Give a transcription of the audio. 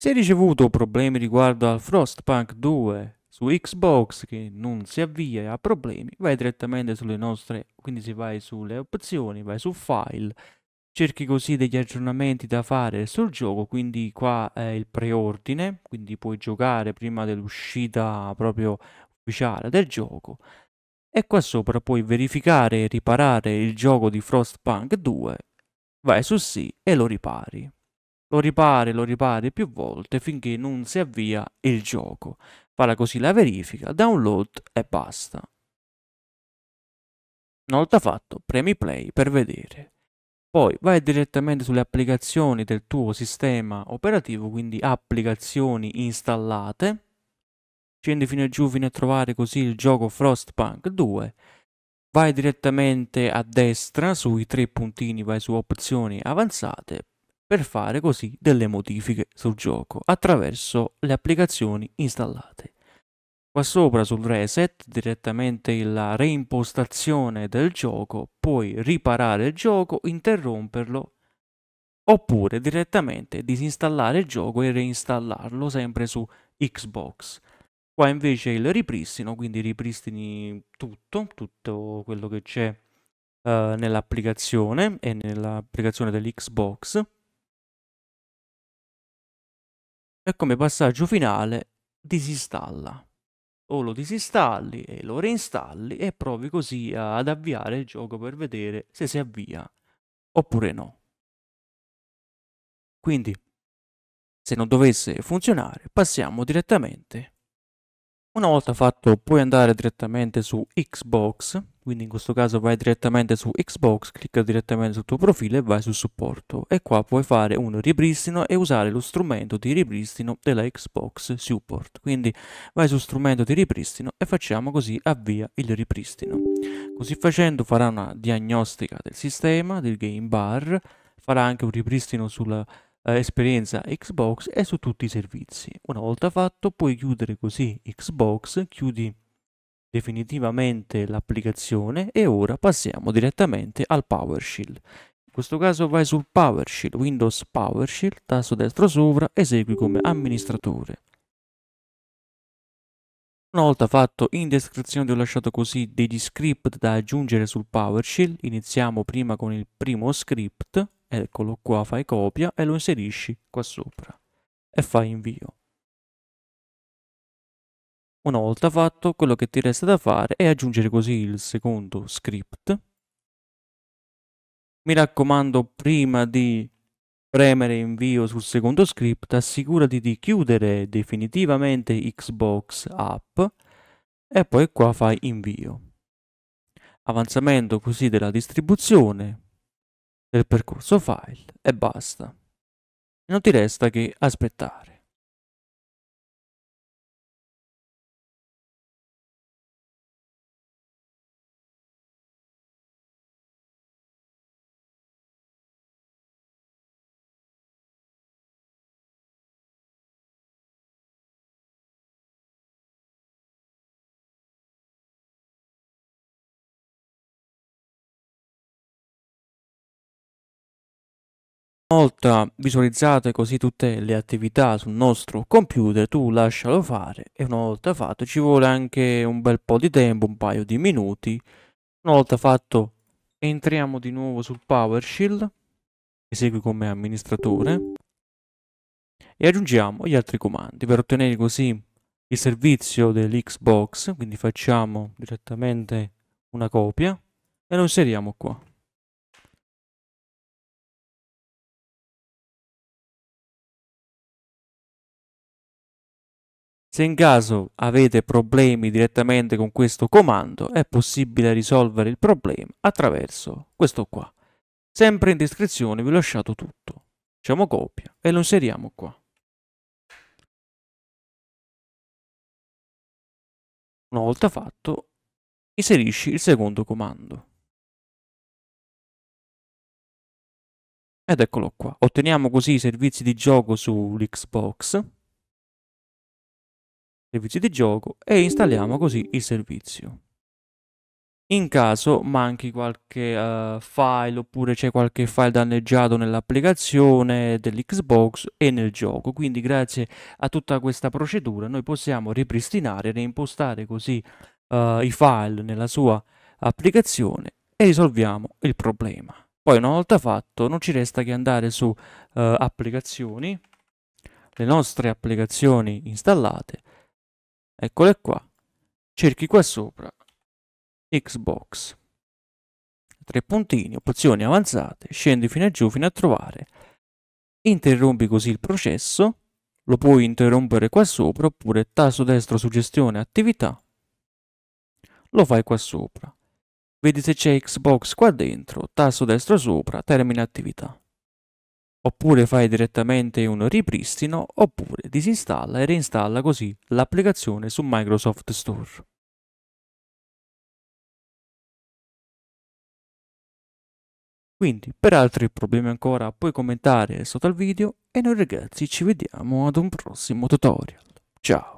Se hai ricevuto problemi riguardo al Frostpunk 2 su Xbox che non si avvia e ha problemi, vai direttamente sulle nostre, quindi se vai sulle opzioni, vai su file, cerchi così degli aggiornamenti da fare sul gioco, quindi qua è il preordine, quindi puoi giocare prima dell'uscita proprio ufficiale del gioco. E qua sopra puoi verificare e riparare il gioco di Frostpunk 2, vai su sì e lo ripari. Lo ripare, lo ripare più volte finché non si avvia il gioco. Farà così la verifica, download e basta. Una volta fatto, premi play per vedere. Poi vai direttamente sulle applicazioni del tuo sistema operativo, quindi applicazioni installate. Scendi fino giù fino a trovare così il gioco Frostpunk 2. Vai direttamente a destra sui tre puntini, vai su opzioni avanzate, per fare così delle modifiche sul gioco attraverso le applicazioni installate. Qua sopra sul reset direttamente la reimpostazione del gioco, puoi riparare il gioco, interromperlo oppure direttamente disinstallare il gioco e reinstallarlo sempre su Xbox. Qua invece il ripristino, quindi ripristini tutto, tutto quello che c'è eh, nell'applicazione e nell'applicazione dell'Xbox e come passaggio finale disinstalla. O lo disinstalli e lo reinstalli e provi così ad avviare il gioco per vedere se si avvia oppure no. Quindi, se non dovesse funzionare, passiamo direttamente. Una volta fatto puoi andare direttamente su Xbox quindi in questo caso vai direttamente su Xbox, clicca direttamente sul tuo profilo e vai su supporto e qua puoi fare un ripristino e usare lo strumento di ripristino della Xbox Support. Quindi vai su strumento di ripristino e facciamo così avvia il ripristino. Così facendo farà una diagnostica del sistema, del game bar, farà anche un ripristino sulla eh, esperienza Xbox e su tutti i servizi. Una volta fatto puoi chiudere così Xbox, chiudi definitivamente l'applicazione e ora passiamo direttamente al PowerShell. In questo caso vai sul PowerShell, Windows PowerShell, tasto destro sopra, esegui come amministratore. Una volta fatto, in descrizione ti ho lasciato così degli script da aggiungere sul PowerShell. Iniziamo prima con il primo script, eccolo qua, fai copia e lo inserisci qua sopra e fai invio. Una volta fatto, quello che ti resta da fare è aggiungere così il secondo script. Mi raccomando, prima di premere invio sul secondo script, assicurati di chiudere definitivamente Xbox App e poi qua fai invio. Avanzamento così della distribuzione, del percorso file e basta. Non ti resta che aspettare. volta visualizzate così tutte le attività sul nostro computer, tu lascialo fare e una volta fatto ci vuole anche un bel po' di tempo, un paio di minuti. Una volta fatto entriamo di nuovo sul PowerShell, esegui come amministratore e aggiungiamo gli altri comandi per ottenere così il servizio dell'Xbox, quindi facciamo direttamente una copia e lo inseriamo qua. Se in caso avete problemi direttamente con questo comando, è possibile risolvere il problema attraverso questo qua. Sempre in descrizione vi ho lasciato tutto. Facciamo copia e lo inseriamo qua. Una volta fatto, inserisci il secondo comando. Ed eccolo qua. Otteniamo così i servizi di gioco sull'Xbox servizi di gioco e installiamo così il servizio. In caso manchi qualche uh, file oppure c'è qualche file danneggiato nell'applicazione dell'Xbox e nel gioco, quindi grazie a tutta questa procedura noi possiamo ripristinare, reimpostare così uh, i file nella sua applicazione e risolviamo il problema. Poi una volta fatto non ci resta che andare su uh, applicazioni, le nostre applicazioni installate eccole qua, cerchi qua sopra Xbox, tre puntini, opzioni avanzate, scendi fino a giù fino a trovare, interrompi così il processo, lo puoi interrompere qua sopra oppure tasto destro suggestione attività, lo fai qua sopra. Vedi se c'è Xbox qua dentro, tasto destro sopra, termina attività. Oppure fai direttamente un ripristino, oppure disinstalla e reinstalla così l'applicazione su Microsoft Store. Quindi, per altri problemi ancora, puoi commentare sotto al video e noi ragazzi ci vediamo ad un prossimo tutorial. Ciao!